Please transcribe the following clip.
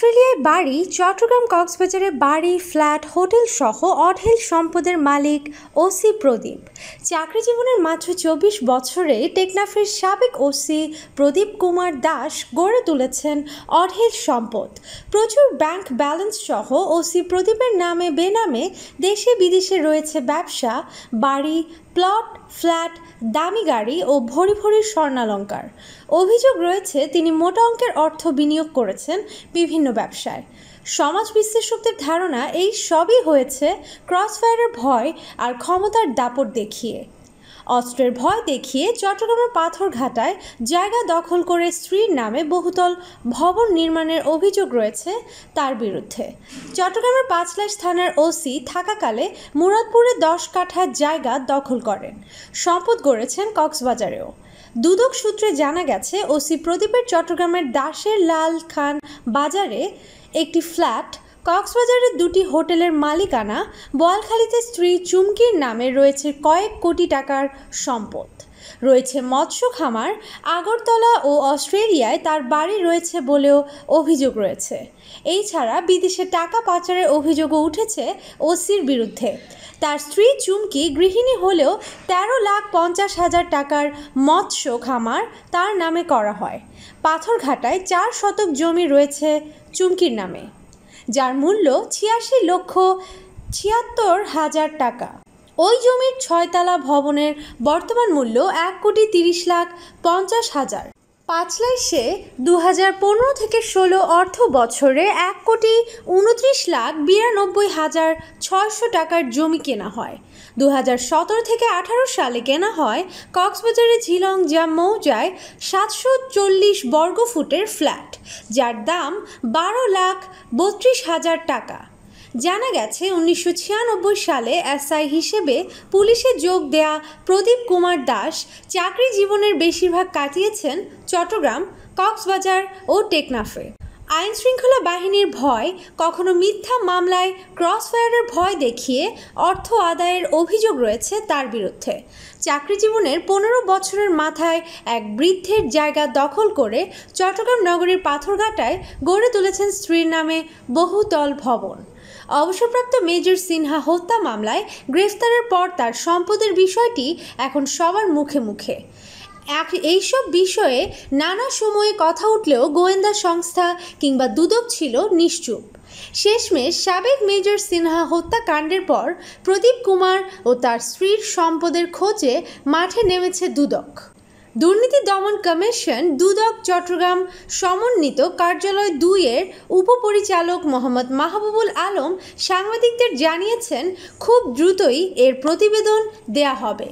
অস্ট্রেলিয়ায় বাড়ি চট্টগ্রাম কক্সবাজারে বাড়ি ফ্ল্যাট হোটেল সহ অঢেল সম্পদের মালিক ওসি প্রদীপ চাকরি জীবনের মাত্র চব্বিশ বছরে টেকনাফের সাবেক ওসি প্রদীপ কুমার দাস গড়ে তুলেছেন অঢেল সম্পদ প্রচুর ব্যাংক ব্যালেন্স সহ ওসি প্রদীপের নামে বেনামে দেশে বিদেশে রয়েছে ব্যবসা বাড়ি প্লট ফ্ল্যাট দামি গাড়ি ও ভরি ভরি স্বর্ণালঙ্কার অভিযোগ রয়েছে তিনি মোটা অঙ্কের অর্থ বিনিয়োগ করেছেন বিভিন্ন ব্যবসায় সমাজ বিশ্লেষকদের ধারণা এই সবই হয়েছে ক্রসফায়ারের ভয় আর ক্ষমতার দাপট দেখিয়ে অস্ত্রের ভয় দেখিয়ে চট্টগ্রামের পাথরঘাটায় জায়গা দখল করে স্ত্রীর নামে বহুতল ভবন নির্মাণের অভিযোগ রয়েছে তার বিরুদ্ধে চট্টগ্রামের পাঁচলাইশ থানার ওসি থাকাকালে মুরাদপুরে দশ কাঠা জায়গা দখল করেন সম্পদ গড়েছেন কক্সবাজারেও দুদক সূত্রে জানা গেছে ওসি প্রদীপের চট্টগ্রামের দাসের লাল খান বাজারে একটি ফ্ল্যাট কক্সবাজারের দুটি হোটেলের মালিকানা বোয়ালখালীতে স্ত্রী চুমকির নামে রয়েছে কয়েক কোটি টাকার সম্পদ রয়েছে মৎস্য খামার আগরতলা ও অস্ট্রেলিয়ায় তার বাড়ি রয়েছে বলেও অভিযোগ রয়েছে এই ছাড়া বিদেশে টাকা পাচারের অভিযোগও উঠেছে ওসির বিরুদ্ধে তার স্ত্রী চুমকি গৃহিণী হলেও তেরো লাখ পঞ্চাশ হাজার টাকার মৎস্য খামার তার নামে করা হয় পাথরঘাটায় চার শতক জমি রয়েছে চুমকির নামে যার মূল্য ছিয়াশি লক্ষ ছিয়াত্তর হাজার টাকা ওই জমির ছয়তলা ভবনের বর্তমান মূল্য এক কোটি তিরিশ লাখ পঞ্চাশ হাজার পাঁচলাই সে দু হাজার পনেরো থেকে ষোলো অর্থ বছরে এক কোটি উনত্রিশ লাখ বিরানব্বই হাজার ছয়শো টাকার জমি কেনা হয় দু হাজার সতেরো থেকে আঠারো সালে কেনা হয় কক্সবাজারে ঝিলং জাম মৌজায় সাতশো চল্লিশ বর্গফুটের ফ্ল্যাট যার দাম বারো লাখ বত্রিশ হাজার টাকা জানা গেছে উনিশশো সালে এসআই হিসেবে পুলিশে যোগ দেয়া প্রদীপ কুমার দাস চাকরি জীবনের বেশিরভাগ কাটিয়েছেন চট্টগ্রাম কক্সবাজার ও টেকনাফে আইন শৃঙ্খলা বাহিনীর ভয় কখনো মিথ্যা মামলায় ক্রসফায়ারের ভয় দেখিয়ে অর্থ আদায়ের অভিযোগ রয়েছে তার বিরুদ্ধে চাকরি জীবনের পনেরো বছরের মাথায় এক বৃদ্ধের জায়গা দখল করে চট্টগ্রাম নগরীর পাথরঘাটায় গড়ে তুলেছেন স্ত্রীর নামে বহুতল ভবন অবসরপ্রাপ্ত মেজর সিনহা হত্যা মামলায় গ্রেফতারের পর তার সম্পদের বিষয়টি এখন সবার মুখে মুখে এক এইসব বিষয়ে নানা সময়ে কথা উঠলেও গোয়েন্দা সংস্থা কিংবা দুদক ছিল নিশ্চুপ শেষমেশ সাবেক মেজর সিনহা হত্যাকাণ্ডের পর প্রদীপ কুমার ও তার স্ত্রীর সম্পদের খোঁজে মাঠে নেমেছে দুদক দুর্নীতি দমন কমিশন দুদক চট্টগ্রাম সমন্বিত কার্যালয় দুইয়ের উপপরিচালক মোহাম্মদ মাহবুবুল আলম সাংবাদিকদের জানিয়েছেন খুব দ্রুতই এর প্রতিবেদন দেয়া হবে